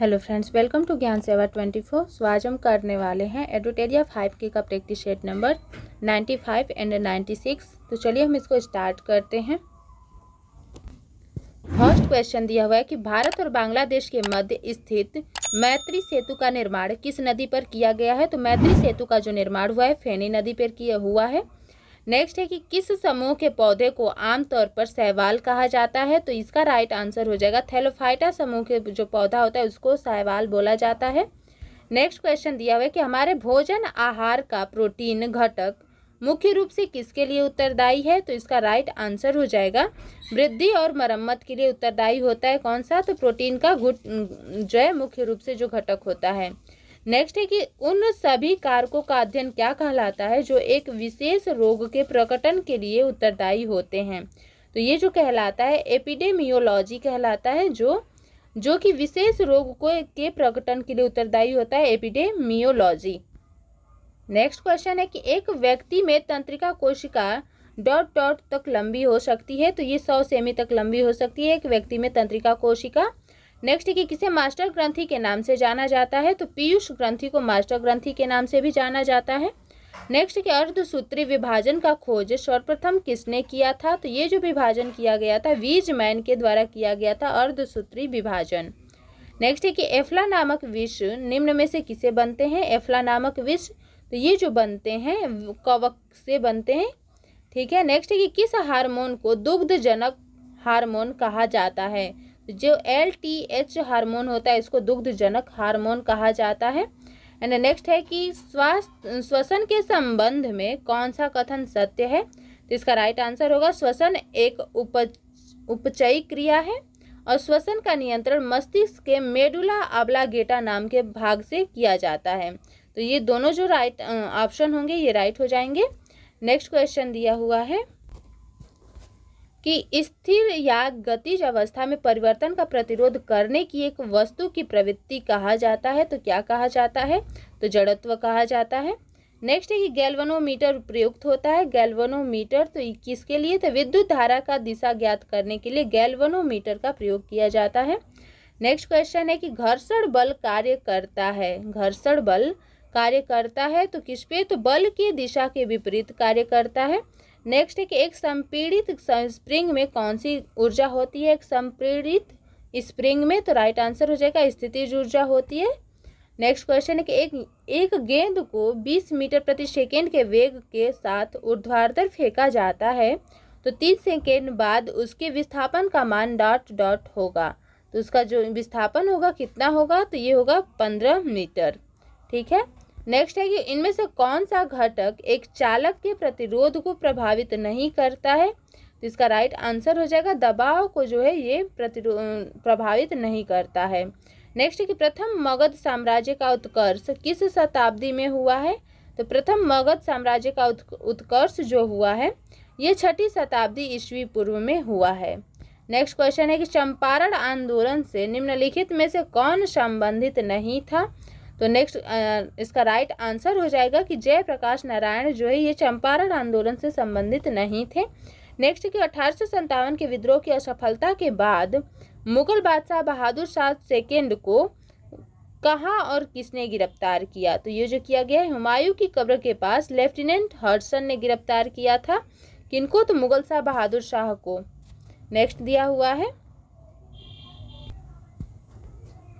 hello friends welcome to ज्ञान सेवा twenty four so आज हम करने वाले हैं एडोटेरिया फाइव के का practice set number ninety five and ninety six तो चलिए हम इसको स्टार्ट करते हैं फर्स्ट क्वेश्चन दिया हुआ है कि भारत और बांग्लादेश के मध्य स्थित मैत्री सेतु का निर्माण किस नदी पर किया गया है तो मैत्री सेतु का जो निर्माण हुआ है फेनी नदी पर किया हुआ है नेक्स्ट है कि किस समूह के पौधे को आमतौर पर सहवाल कहा जाता है तो इसका राइट आंसर हो जाएगा थैलोफाइटा समूह के जो पौधा होता है उसको सहवाल बोला जाता है नेक्स्ट क्वेश्चन दिया हुआ है कि हमारे भोजन आहार का प्रोटीन घटक मुख्य रूप से किसके लिए उत्तरदायी है तो इसका राइट आंसर हो जाएगा वृद्धि और मरम्मत के लिए उत्तरदायी होता है कौन सा तो प्रोटीन का जो है मुख्य रूप से जो घटक होता है नेक्स्ट है कि उन सभी कारकों का अध्ययन क्या कहलाता है जो एक विशेष रोग के प्रकटन के लिए उत्तरदायी होते हैं तो ये जो कहलाता है एपिडेमियोलॉजी कहलाता है जो जो कि विशेष रोग को के प्रकटन के लिए उत्तरदायी होता है एपिडेमियोलॉजी नेक्स्ट क्वेश्चन है कि एक व्यक्ति में तंत्रिका कोशिका डॉट डॉट तक लंबी हो सकती है तो ये सौ सेमी तक लंबी हो सकती है एक व्यक्ति में तंत्रिका कोशिका नेक्स्ट कि किसे मास्टर ग्रंथि के नाम से जाना जाता है तो पीयूष ग्रंथि को मास्टर ग्रंथि के नाम से भी जाना जाता है नेक्स्ट के अर्धसूत्री विभाजन का खोज सर्वप्रथम किसने किया था तो ये जो विभाजन किया गया था वीज मैन के द्वारा किया गया था अर्धसूत्री विभाजन नेक्स्ट है कि एफला नामक विष निम्न में से किसे बनते हैं एफला नामक विष तो ये जो बनते हैं कवक से बनते हैं ठीक है नेक्स्ट है कि किस हार्मोन को दुग्धजनक हार्मोन कहा जाता है जो एल टी एच हारमोन होता है इसको दुग्धजनक हारमोन हार्मोन कहा जाता है एंड नेक्स्ट है कि स्वास्थ्य श्वसन के संबंध में कौन सा कथन सत्य है तो इसका राइट आंसर होगा श्वसन एक उप उपचयी क्रिया है और श्वसन का नियंत्रण मस्तिष्क के मेडुला गेटा नाम के भाग से किया जाता है तो ये दोनों जो राइट ऑप्शन होंगे ये राइट हो जाएंगे नेक्स्ट क्वेश्चन दिया हुआ है कि स्थिर या गतिज अवस्था में परिवर्तन का प्रतिरोध करने की एक वस्तु की प्रवृत्ति कहा जाता है तो क्या कहा जाता है तो जड़त्व कहा जाता है नेक्स्ट है कि गैल्वनोमीटर प्रयुक्त होता है गैल्वनोमीटर तो किसके लिए तो विद्युत धारा का दिशा ज्ञात करने के लिए गैल्वनोमीटर का प्रयोग किया जाता है नेक्स्ट क्वेश्चन है कि घर्षण बल कार्य करता है घर्षण बल कार्य करता है तो किस पे तो बल की दिशा के विपरीत कार्य करता है नेक्स्ट है कि एक संपीड़ित स्प्रिंग में कौन सी ऊर्जा होती है एक संपीड़ित स्प्रिंग में तो राइट आंसर हो जाएगा स्थिति ऊर्जा होती है नेक्स्ट क्वेश्चन है कि एक एक गेंद को 20 मीटर प्रति सेकेंड के वेग के साथ ऊर्ध्वाधर फेंका जाता है तो तीन सेकेंड बाद उसके विस्थापन का मान डॉट डॉट होगा तो उसका जो विस्थापन होगा कितना होगा तो ये होगा पंद्रह मीटर ठीक है नेक्स्ट है कि इनमें से कौन सा घटक एक चालक के प्रतिरोध को प्रभावित नहीं करता है तो इसका राइट आंसर हो जाएगा दबाव को जो है ये प्रतिरो प्रभावित नहीं करता है नेक्स्ट कि प्रथम मगध साम्राज्य का उत्कर्ष किस शताब्दी में हुआ है तो प्रथम मगध साम्राज्य का उत्कर्ष जो हुआ है ये छठी शताब्दी ईस्वी पूर्व में हुआ है नेक्स्ट क्वेश्चन है कि चंपारण आंदोलन से निम्नलिखित में से कौन संबंधित नहीं था तो नेक्स्ट इसका राइट आंसर हो जाएगा कि जयप्रकाश नारायण जो है ये चंपारण आंदोलन से संबंधित नहीं थे नेक्स्ट कि अठारह के विद्रोह की असफलता के बाद मुगल बादशाह बहादुर शाह सेकेंड को कहाँ और किसने गिरफ्तार किया तो ये जो किया गया है हुमायूं की कब्र के पास लेफ्टिनेंट हर्सन ने गिरफ्तार किया था किनको तो मुगल शाह बहादुर शाह को नेक्स्ट दिया हुआ है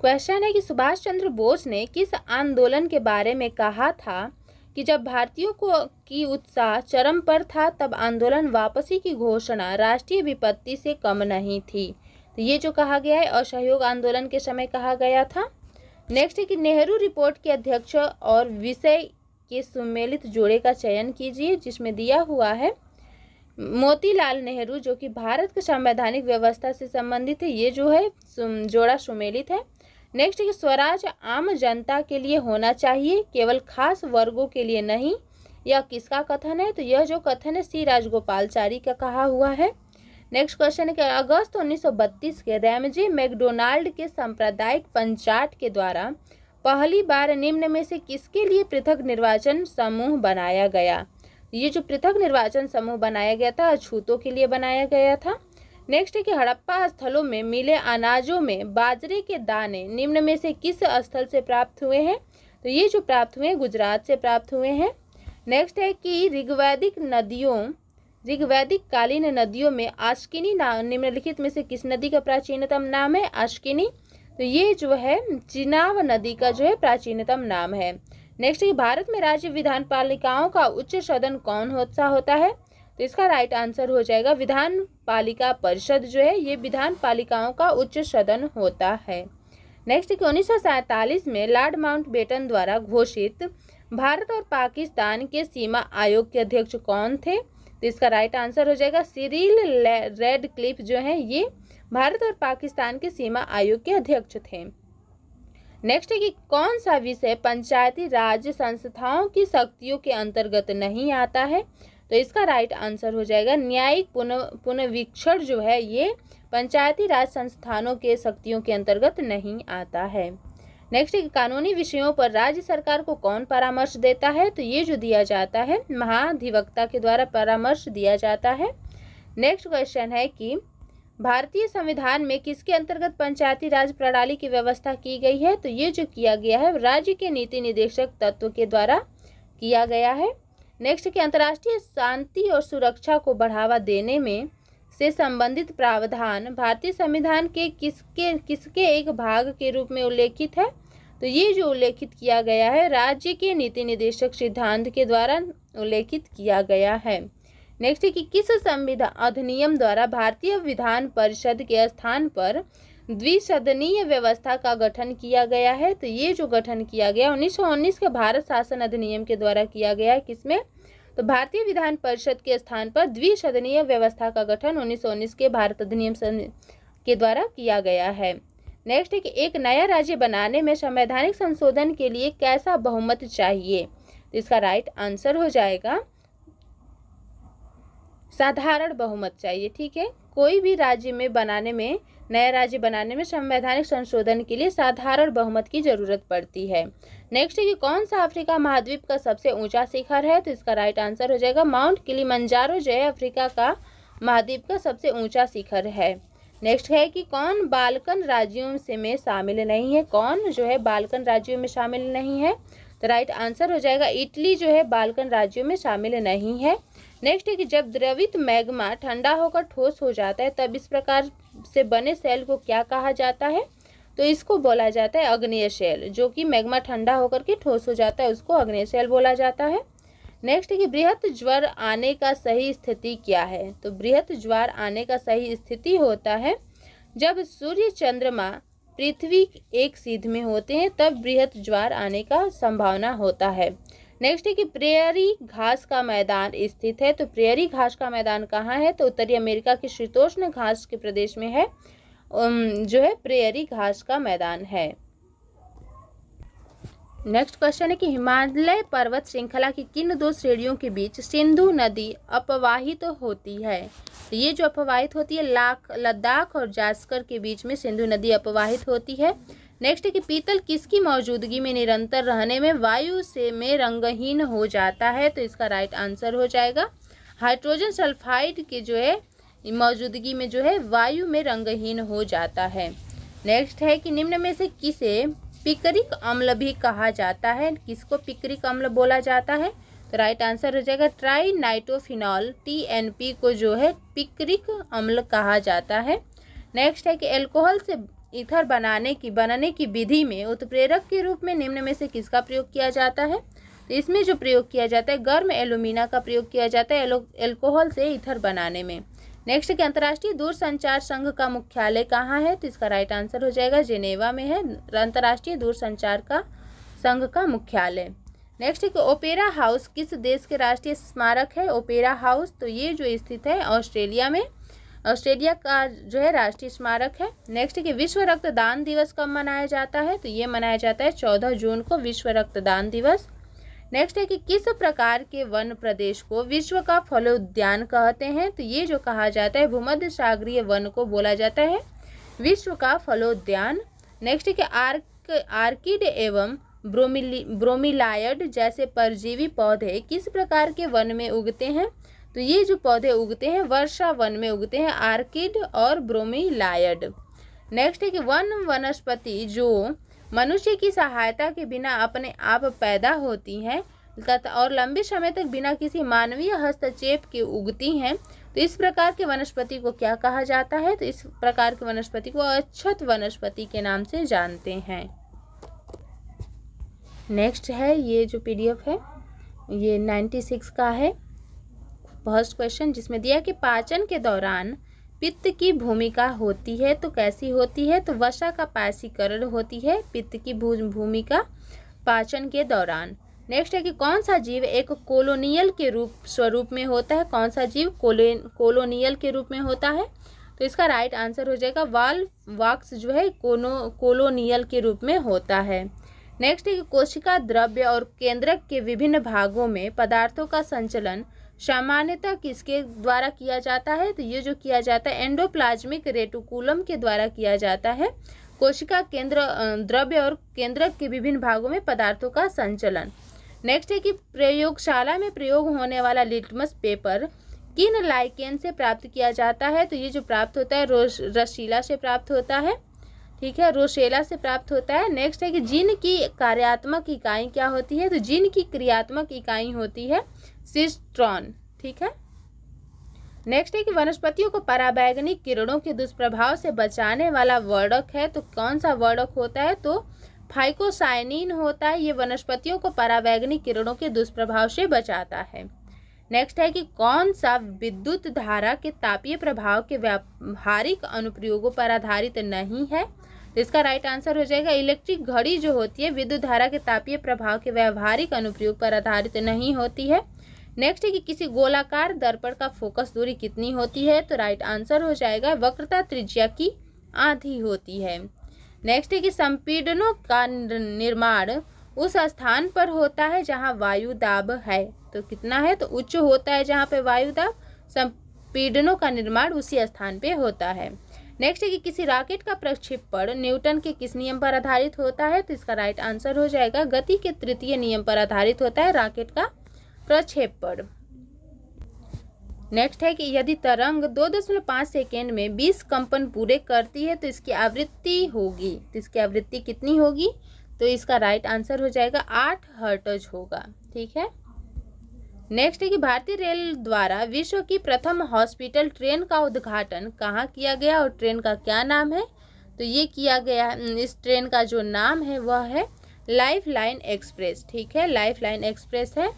क्वेश्चन है कि सुभाष चंद्र बोस ने किस आंदोलन के बारे में कहा था कि जब भारतीयों को की उत्साह चरम पर था तब आंदोलन वापसी की घोषणा राष्ट्रीय विपत्ति से कम नहीं थी तो ये जो कहा गया है असहयोग आंदोलन के समय कहा गया था नेक्स्ट है कि नेहरू रिपोर्ट के अध्यक्ष और विषय के सुमेलित जोड़े का चयन कीजिए जिसमें दिया हुआ है मोतीलाल नेहरू जो कि भारत के संवैधानिक व्यवस्था से संबंधित है ये जो है जोड़ा सुमेलित है नेक्स्ट कि स्वराज आम जनता के लिए होना चाहिए केवल खास वर्गों के लिए नहीं यह किसका कथन है तो यह जो कथन है सी राजगोपालचारी का कहा हुआ है नेक्स्ट क्वेश्चन है कि अगस्त 1932 के रैमजी मैकडोनाल्ड के सांप्रदायिक पंचाट के द्वारा पहली बार निम्न में से किसके लिए पृथक निर्वाचन समूह बनाया गया ये जो पृथक निर्वाचन समूह बनाया गया था अछूतों के लिए बनाया गया था नेक्स्ट है कि हड़प्पा स्थलों में मिले अनाजों में बाजरे के दाने निम्न में से किस स्थल से प्राप्त हुए हैं तो ये जो प्राप्त हुए गुजरात से प्राप्त हुए हैं नेक्स्ट है कि ऋग्वैदिक नदियों ऋग्वैदिक कालीन नदियों में आश्किनी नाम निम्नलिखित में से किस नदी का प्राचीनतम नाम है आश्किनी तो ये जो है चिनाव नदी का जो है प्राचीनतम नाम है नेक्स्ट ये भारत में राज्य विधान पालिकाओं का उच्च सदन कौन सा होता है तो इसका राइट आंसर हो जाएगा विधान पालिका परिषद जो है ये विधान पालिकाओं का उच्च सदन होता है नेक्स्ट कि उन्नीस में लॉर्ड माउंट बेटन द्वारा घोषित भारत और पाकिस्तान के सीमा आयोग के अध्यक्ष कौन थे तो इसका राइट आंसर हो जाएगा सीरील रेड क्लिप जो है ये भारत और पाकिस्तान के सीमा आयोग के अध्यक्ष थे नेक्स्ट है कि कौन सा विषय पंचायती राज संस्थाओं की शक्तियों के अंतर्गत नहीं आता है तो इसका राइट आंसर हो जाएगा न्यायिक पुनः पुनर्वीक्षण जो है ये पंचायती राज संस्थानों के शक्तियों के अंतर्गत नहीं आता है नेक्स्ट कानूनी विषयों पर राज्य सरकार को कौन परामर्श देता है तो ये जो दिया जाता है महाधिवक्ता के द्वारा परामर्श दिया जाता है नेक्स्ट क्वेश्चन है कि भारतीय संविधान में किसके अंतर्गत पंचायती राज प्रणाली की व्यवस्था की गई है तो ये जो किया गया है राज्य के नीति निदेशक तत्व के द्वारा किया गया है नेक्स्ट के अंतर्राष्ट्रीय शांति और सुरक्षा को बढ़ावा देने में से संबंधित प्रावधान भारतीय संविधान के किसके किसके एक भाग के रूप में उल्लेखित है तो ये जो उल्लेखित किया गया है राज्य के नीति निदेशक सिद्धांत के द्वारा उल्लेखित किया गया है नेक्स्ट है कि किस संविधान अधिनियम द्वारा भारतीय विधान परिषद के स्थान पर द्विसदनीय व्यवस्था का गठन किया गया है तो ये जो गठन किया गया 1919 के भारत शासन अधिनियम के द्वारा किया गया है किसमें तो भारतीय विधान परिषद के स्थान पर द्विसदनीय व्यवस्था का गठन 1919 के भारत अधिनियम के द्वारा किया गया है नेक्स्ट है कि एक नया राज्य बनाने में संवैधानिक संशोधन के लिए कैसा बहुमत चाहिए तो इसका राइट आंसर हो जाएगा साधारण बहुमत चाहिए ठीक है कोई भी राज्य में बनाने में नया राज्य बनाने में संवैधानिक संशोधन के लिए साधारण बहुमत की जरूरत पड़ती है नेक्स्ट है कि कौन सा अफ्रीका महाद्वीप का सबसे ऊंचा शिखर है तो इसका राइट आंसर हो जाएगा माउंट मंजारो जो है अफ्रीका का महाद्वीप का सबसे ऊंचा शिखर है नेक्स्ट है कि कौन बालकन राज्यों से में शामिल नहीं है कौन जो है बालकन राज्यों में शामिल नहीं है तो राइट आंसर हो जाएगा इटली जो है बालकन राज्यों में शामिल नहीं है नेक्स्ट है कि जब द्रवित मैग्मा ठंडा होकर ठोस हो जाता है तब इस प्रकार से बने सेल को क्या कहा जाता है तो इसको बोला जाता है अग्नेय शैल जो कि मैग्मा ठंडा होकर के ठोस हो जाता है उसको अग्नेय शैल बोला जाता है नेक्स्ट है कि बृहत ज्वर आने का सही स्थिति क्या है तो बृहत ज्वार आने का सही स्थिति होता है जब सूर्य चंद्रमा पृथ्वी एक सीध में होते हैं तब बृहत ज्वार आने का संभावना होता है नेक्स्ट है कि प्रेयरी घास का मैदान स्थित है तो प्रेयरी घास का मैदान कहाँ है तो उत्तरी अमेरिका के शीतोष्ण घास के प्रदेश में है जो है प्रेयरी घास का मैदान है नेक्स्ट क्वेश्चन है कि हिमालय पर्वत श्रृंखला की किन दो श्रेणियों के बीच सिंधु नदी अपवाहित तो होती है तो ये जो अपवाहित होती है लाख लद्दाख और जास्कर के बीच में सिंधु नदी अपवाहित होती है नेक्स्ट है कि पीतल किसकी मौजूदगी में निरंतर रहने में वायु से में रंगहीन हो जाता है तो इसका राइट आंसर हो जाएगा हाइड्रोजन सल्फाइड के जो है मौजूदगी में जो है वायु में रंगहीन हो जाता है नेक्स्ट है कि निम्न में से किसे पिकरिक अम्ल भी कहा जाता है किसको पिकरिक अम्ल बोला जाता है तो राइट आंसर हो जाएगा ट्राई नाइट्रोफिनॉल टी को जो है पिकरिक अम्ल कहा जाता है नेक्स्ट है कि एल्कोहल से इथर बनाने की बनाने की विधि में उत्प्रेरक के रूप में निम्न में से किसका प्रयोग किया जाता है तो इसमें जो प्रयोग किया जाता है गर्म एलुमिना का प्रयोग किया जाता है एल्कोहल से इथर बनाने में नेक्स्ट के अंतर्राष्ट्रीय दूरसंचार संघ का मुख्यालय कहाँ है तो इसका राइट आंसर हो जाएगा जेनेवा में है अंतर्राष्ट्रीय दूरसंचार का संघ का मुख्यालय नेक्स्ट के ओपेरा हाउस किस देश के राष्ट्रीय स्मारक है ओपेरा हाउस तो ये जो स्थित है ऑस्ट्रेलिया में ऑस्ट्रेलिया का जो है राष्ट्रीय स्मारक है नेक्स्ट कि विश्व रक्तदान दिवस कब मनाया जाता है तो ये मनाया जाता है चौदह जून को विश्व रक्तदान दिवस नेक्स्ट है कि किस प्रकार के वन प्रदेश को विश्व का फलोद्यान कहते हैं तो ये जो कहा जाता है भूमध्य सागरीय वन को बोला जाता है विश्व का फलोद्यान नेक्स्ट के कि आर्क आर्किड एवं ब्रोमिली ब्रोमिलायड जैसे परजीवी पौधे किस प्रकार के वन में उगते हैं तो ये जो पौधे उगते हैं वर्षा वन में उगते हैं आर्किड और ब्रोमिलायड नेक्स्ट है कि वन वनस्पति जो मनुष्य की सहायता के बिना अपने आप पैदा होती हैं तथा और लंबे समय तक बिना किसी मानवीय हस्तक्षेप के उगती हैं तो इस प्रकार के वनस्पति को क्या कहा जाता है तो इस प्रकार के वनस्पति को अक्षत वनस्पति के नाम से जानते हैं नेक्स्ट है ये जो पीडीएफ है ये नाइन्टी सिक्स का है फर्स्ट क्वेश्चन जिसमें दिया कि पाचन के दौरान पित्त की भूमिका होती है तो कैसी होती है तो वसा का पासीकरण होती है पित्त की भूमिका पाचन के दौरान नेक्स्ट है कि कौन सा जीव एक कोलोनियल के रूप स्वरूप में होता है कौन सा जीव कोले कोलोनियल के रूप में होता है तो इसका राइट आंसर हो जाएगा वाल वाक्स जो है कोनो कोलोनियल के रूप में होता है नेक्स्ट है कि कोशिका द्रव्य और केंद्रक के विभिन्न भागों में पदार्थों का संचलन सामान्यतः किसके द्वारा किया जाता है तो ये जो किया जाता है एंडोप्लाज्मिक रेटुकुलम के द्वारा किया जाता है कोशिका केंद्र द्रव्य और केंद्रक के विभिन्न भागों में पदार्थों का संचलन नेक्स्ट है कि प्रयोगशाला में प्रयोग होने वाला लिटमस पेपर किन लाइकेन से प्राप्त किया जाता है तो ये जो प्राप्त होता है रोश रसीला से प्राप्त होता है ठीक है रोशेला से प्राप्त होता है नेक्स्ट है कि जिन की कार्यात्मक इकाई क्या होती है तो जिन की क्रियात्मक इकाई होती है सिस्ट्रॉन ठीक है नेक्स्ट है कि वनस्पतियों को पराबैगनिक किरणों के दुष्प्रभाव से बचाने वाला वर्डक है तो कौन सा वर्डक होता है तो फाइकोसाइनिन होता है ये वनस्पतियों को पराबैगनिक किरणों के दुष्प्रभाव से बचाता है नेक्स्ट है कि कौन सा विद्युत धारा के तापीय प्रभाव के व्यावहारिक अनुप्रयोगों पर आधारित नहीं है तो इसका राइट आंसर हो जाएगा इलेक्ट्रिक घड़ी जो होती है विद्युत धारा के तापीय प्रभाव के व्यावहारिक अनुप्रयोग पर आधारित नहीं होती है नेक्स्ट है कि किसी गोलाकार दर्पण का फोकस दूरी कितनी होती है तो राइट आंसर हो जाएगा वक्रता त्रिज्या की आधी होती है नेक्स्ट है कि संपीडनों का निर्माण उस स्थान पर होता है जहाँ वायु दाब है तो कितना है तो उच्च होता है जहाँ पे वायु दाब संपीडनों का निर्माण उसी स्थान पे होता है नेक्स्ट है कि किसी रॉकेट का प्रक्षेपण न्यूटन के किस नियम पर आधारित होता है तो इसका राइट आंसर हो जाएगा गति के तृतीय नियम पर आधारित होता है रॉकेट का प्रक्षेपण नेक्स्ट है कि यदि तरंग 2.5 सेकेंड में 20 कंपन पूरे करती है तो इसकी आवृत्ति होगी तो इसकी आवृत्ति कितनी होगी तो इसका राइट आंसर हो जाएगा आठ हर्टज होगा ठीक है नेक्स्ट है कि भारतीय रेल द्वारा विश्व की प्रथम हॉस्पिटल ट्रेन का उद्घाटन कहाँ किया गया और ट्रेन का क्या नाम है तो ये किया गया इस ट्रेन का जो नाम है वह है लाइफ लाइन एक्सप्रेस ठीक है लाइफ लाइन एक्सप्रेस है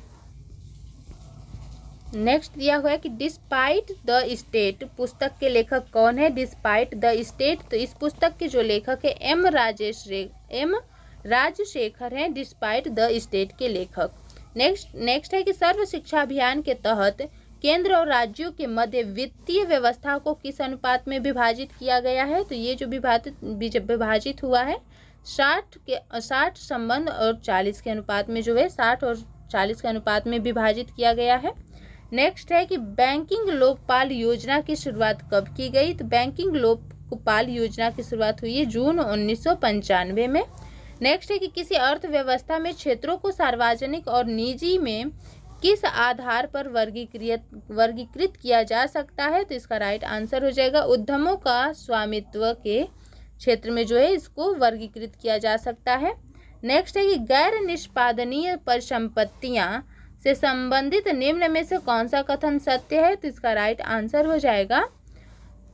नेक्स्ट दिया हुआ है कि डिस्पाइट द स्टेट पुस्तक के लेखक कौन है डिस्पाइट द स्टेट तो इस पुस्तक के जो लेखक है एम राजेश एम राजशेखर हैं डिस्पाइट द स्टेट के लेखक नेक्स्ट नेक्स्ट है कि सर्व शिक्षा अभियान के तहत केंद्र और राज्यों के मध्य वित्तीय व्यवस्था को किस अनुपात में विभाजित किया गया है तो ये जो विभाजित विभाजित हुआ है साठ के साठ संबंध और चालीस के अनुपात में जो है साठ और चालीस के अनुपात में विभाजित किया गया है नेक्स्ट है कि बैंकिंग लोकपाल योजना की शुरुआत कब की गई तो बैंकिंग लोकपाल योजना की शुरुआत हुई है जून उन्नीस में नेक्स्ट है कि किसी अर्थव्यवस्था में क्षेत्रों को सार्वजनिक और निजी में किस आधार पर वर्गीकृत वर्गीकृत किया जा सकता है तो इसका राइट आंसर हो जाएगा उद्यमों का स्वामित्व के क्षेत्र में जो है इसको वर्गीकृत किया जा सकता है नेक्स्ट है कि गैर निष्पादनीय परिसंपत्तियाँ से संबंधित निम्न में से कौन सा कथन सत्य है तो इसका राइट आंसर हो जाएगा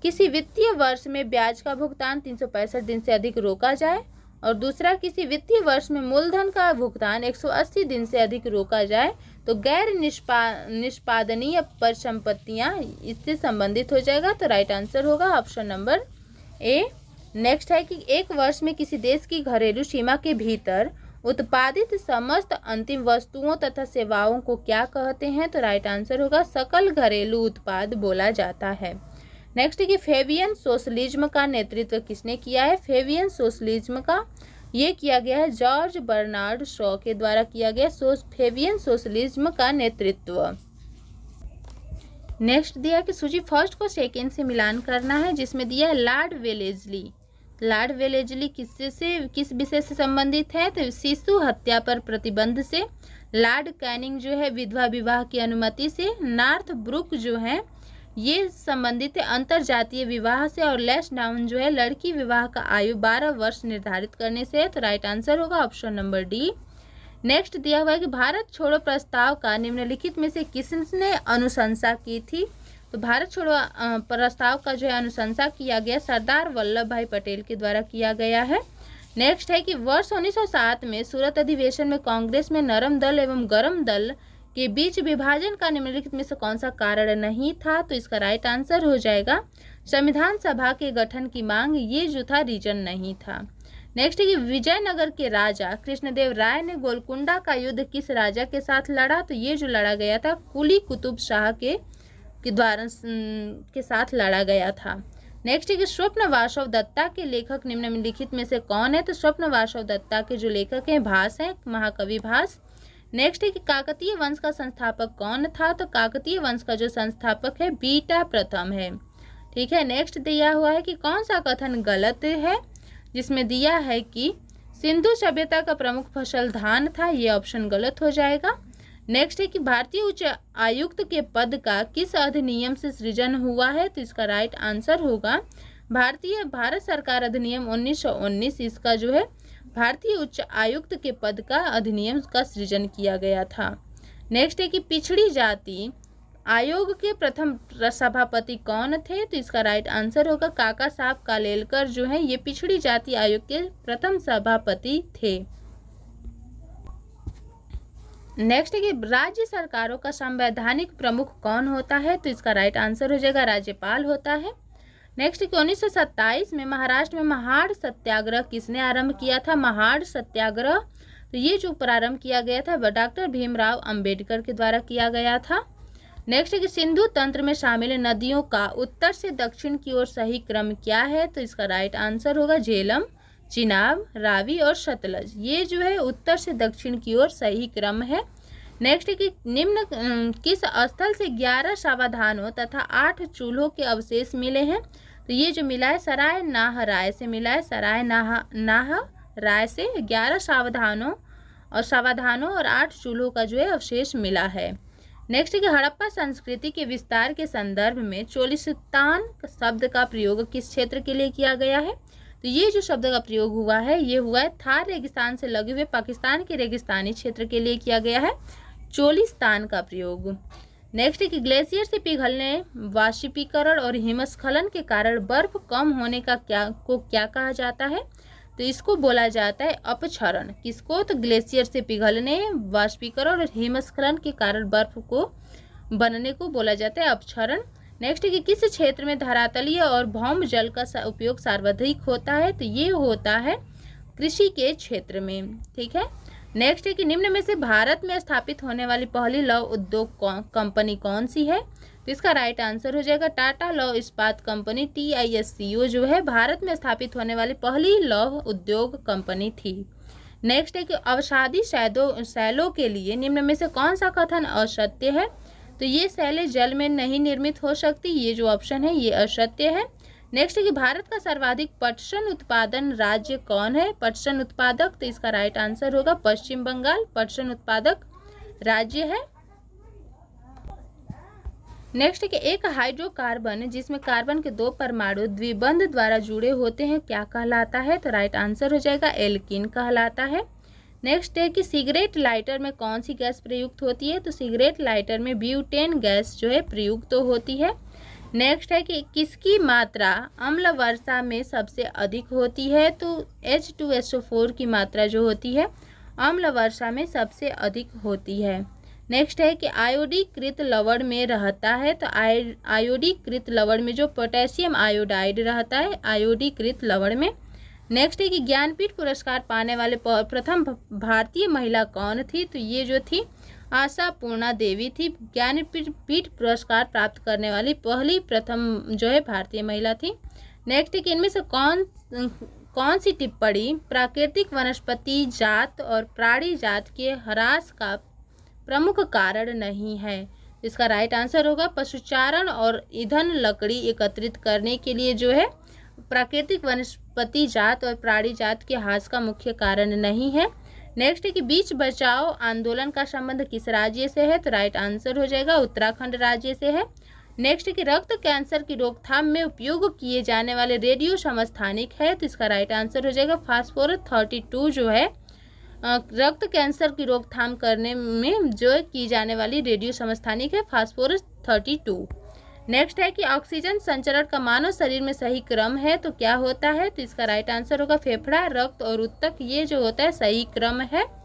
किसी वित्तीय वर्ष में ब्याज का भुगतान तीन दिन से अधिक रोका जाए और दूसरा किसी वित्तीय वर्ष में मूलधन का भुगतान 180 दिन से अधिक रोका जाए तो गैर निष्पा निष्पादनीय परिसंपत्तियाँ इससे संबंधित हो जाएगा तो राइट आंसर होगा ऑप्शन नंबर ए नेक्स्ट है कि एक वर्ष में किसी देश की घरेलू सीमा के भीतर उत्पादित समस्त अंतिम वस्तुओं तथा सेवाओं को क्या कहते हैं तो राइट आंसर होगा सकल घरेलू उत्पाद बोला जाता है नेक्स्ट कि फेवियन सोशलिज्म का नेतृत्व किसने किया है फेवियन सोशलिज्म का ये किया गया है जॉर्ज बर्नार्ड शॉ के द्वारा किया गया सोश फेवियन सोशलिज्म का नेतृत्व नेक्स्ट दिया कि सूची फर्स्ट को सेकेंड से मिलान करना है जिसमें दिया है लॉर्ड वेलेजली लाड वेलेजली किससे से किस विषय से संबंधित है तो शिशु हत्या पर प्रतिबंध से लाड कैनिंग जो है विधवा विवाह की अनुमति से नॉर्थ ब्रुक जो है ये संबंधित है अंतर जातीय विवाह से और लेस डाउन जो है लड़की विवाह का आयु 12 वर्ष निर्धारित करने से तो राइट आंसर होगा ऑप्शन नंबर डी नेक्स्ट दिया हुआ है कि भारत छोड़ो प्रस्ताव का निम्नलिखित में से किसने अनुशंसा की थी तो भारत छोड़ो प्रस्ताव का जो है अनुशंसा किया गया सरदार वल्लभ भाई पटेल के द्वारा किया गया है नेक्स्ट है कि वर्ष 1907 में सूरत अधिवेशन में कांग्रेस में नरम दल एवं गरम दल के बीच विभाजन का निम्नलिखित में से कौन सा कारण नहीं था तो इसका राइट आंसर हो जाएगा संविधान सभा के गठन की मांग ये जो था रीजन नहीं था नेक्स्ट है कि विजयनगर के राजा कृष्णदेव राय ने गोलकुंडा का युद्ध किस राजा के साथ लड़ा तो ये जो लड़ा गया था कुली कुतुब शाह के के द्वारा के साथ लड़ा गया था नेक्स्ट है कि स्वप्न वासव दत्ता के लेखक निम्नलिखित में से कौन है तो स्वप्न वासव दत्ता के जो लेखक हैं भास हैं महाकवि भास नेक्स्ट है कि काकतीय वंश का संस्थापक कौन था तो काकतीय वंश का जो संस्थापक है बीटा प्रथम है ठीक है नेक्स्ट दिया हुआ है कि कौन सा कथन गलत है जिसमें दिया है कि सिंधु सभ्यता का प्रमुख फसल धान था ये ऑप्शन गलत हो जाएगा नेक्स्ट है कि भारतीय उच्च आयुक्त के पद का किस अधिनियम से सृजन हुआ है तो इसका राइट आंसर होगा भारतीय भारत सरकार अधिनियम 1919 इसका जो है भारतीय उच्च आयुक्त के पद का अधिनियम का सृजन किया गया था नेक्स्ट है कि पिछड़ी जाति आयोग के प्रथम सभापति कौन थे तो इसका राइट आंसर होगा काका साहब कालेलकर जो है ये पिछड़ी जाति आयोग के प्रथम सभापति थे नेक्स्ट है कि राज्य सरकारों का संवैधानिक प्रमुख कौन होता है तो इसका राइट आंसर हो जाएगा राज्यपाल होता है नेक्स्ट कि उन्नीस में महाराष्ट्र में महाड़ सत्याग्रह किसने आरंभ किया था महाड़ सत्याग्रह तो ये जो प्रारंभ किया गया था वह डॉक्टर भीमराव अंबेडकर के द्वारा किया गया था नेक्स्ट है कि सिंधु तंत्र में शामिल नदियों का उत्तर से दक्षिण की ओर सही क्रम क्या है तो इसका राइट आंसर होगा झेलम चिनाब रावी और सतलज ये जो है उत्तर से दक्षिण की ओर सही क्रम है नेक्स्ट कि निम्न किस स्थल से ग्यारह सावधानों तथा आठ चूल्हों के अवशेष मिले हैं तो ये जो मिला है सराय नाह राय से मिला है सराय नाह नाह राय से ग्यारह सावधानों और सावधानों और आठ चूल्हों का जो है अवशेष मिला है नेक्स्ट कि हड़प्पा संस्कृति के विस्तार के संदर्भ में चोलिस्तान शब्द का प्रयोग किस क्षेत्र के लिए किया गया है तो ये जो शब्द का प्रयोग हुआ है ये हुआ है थार रेगिस्तान से लगे हुए पाकिस्तान के रेगिस्तानी क्षेत्र के लिए किया गया है चोलिस्तान का प्रयोग नेक्स्ट कि ग्लेशियर से पिघलने वाष्पीकरण और हिमस्खलन के कारण बर्फ कम होने का क्या को क्या कहा जाता है तो इसको बोला जाता है अपक्षरण किसको तो ग्लेशियर से पिघलने वाष्पीकरण और हिमस्खलन के कारण बर्फ को बनने को बोला जाता है अपक्षरण नेक्स्ट कि किस क्षेत्र में धरातलीय और भौम जल का उपयोग सर्वाधिक होता है तो ये होता है कृषि के क्षेत्र में ठीक है नेक्स्ट है कि निम्न में से भारत में स्थापित होने वाली पहली लौ उद्योग कंपनी कौन सी है तो इसका राइट आंसर हो जाएगा टाटा लौ इस्पात company T I S C O जो है भारत में स्थापित होने वाली पहली लौ उद्योग कंपनी थी नेक्स्ट है कि अवसादी शैदों शैलों के लिए निम्न में से कौन सा कथन असत्य है तो ये शैलें जल में नहीं निर्मित हो सकती ये जो ऑप्शन है ये असत्य है नेक्स्ट कि भारत का सर्वाधिक पटसन उत्पादन राज्य कौन है पटसन उत्पादक तो इसका राइट आंसर होगा पश्चिम बंगाल पटसन उत्पादक राज्य है नेक्स्ट कि एक हाइड्रोकार्बन जिसमें कार्बन के दो परमाणु द्विबंध द्वारा जुड़े होते हैं क्या कहलाता है तो राइट आंसर हो जाएगा एल्किन कहलाता है नेक्स्ट है कि सिगरेट लाइटर में कौन सी गैस प्रयुक्त होती है तो सिगरेट लाइटर में ब्यूटेन गैस जो है प्रयुक्त तो होती है नेक्स्ट है कि किसकी मात्रा अम्ल वर्षा में सबसे अधिक होती है तो H two S O four की मात्रा जो होती है अम्ल वर्षा में सबसे अधिक होती है नेक्स्ट है कि आयोडीकृत लवण में रहता है तो आयोडीकृत लवण में जो पोटेशियम आयोडाइड रहता है आयोडीकृत लवण में नेक्स्ट है कि ज्ञानपीठ पुरस्कार पाने वाले प्रथम भारतीय महिला कौन थी तो ये जो थी आशा पूर्णा देवी थी ज्ञानपीठ पीठ पुरस्कार प्राप्त करने वाली पहली प्रथम जो है भारतीय महिला थी नेक्स्ट है कि इनमें से कौन कौन सी टिप्पणी प्राकृतिक वनस्पति जात और प्राणी जात के ह्रास का प्रमुख कारण नहीं है इसका राइट आंसर होगा पशुचारण और ईंधन लकड़ी एकत्रित करने के लिए जो है प्राकृतिक वनस्पति जात और प्राणी जात के हास का मुख्य कारण नहीं है नेक्स्ट है कि बीच बचाओ आंदोलन का संबंध किस राज्य से है तो राइट आंसर हो जाएगा उत्तराखंड राज्य से है नेक्स्ट कि रक्त कैंसर की रोकथाम में उपयोग किए जाने वाले रेडियो समस्थानिक है तो इसका राइट आंसर हो जाएगा फास्फोर थर्टी टू जो है रक्त कैंसर की रोकथाम करने में जो की जाने वाली रेडियो समस्थानिक है फास्फोरस थर्टी टू नेक्स्ट है कि ऑक्सीजन संचरण का मानव शरीर में सही क्रम है तो क्या होता है तो इसका राइट आंसर होगा फेफड़ा रक्त और उत्तक ये जो होता है सही क्रम है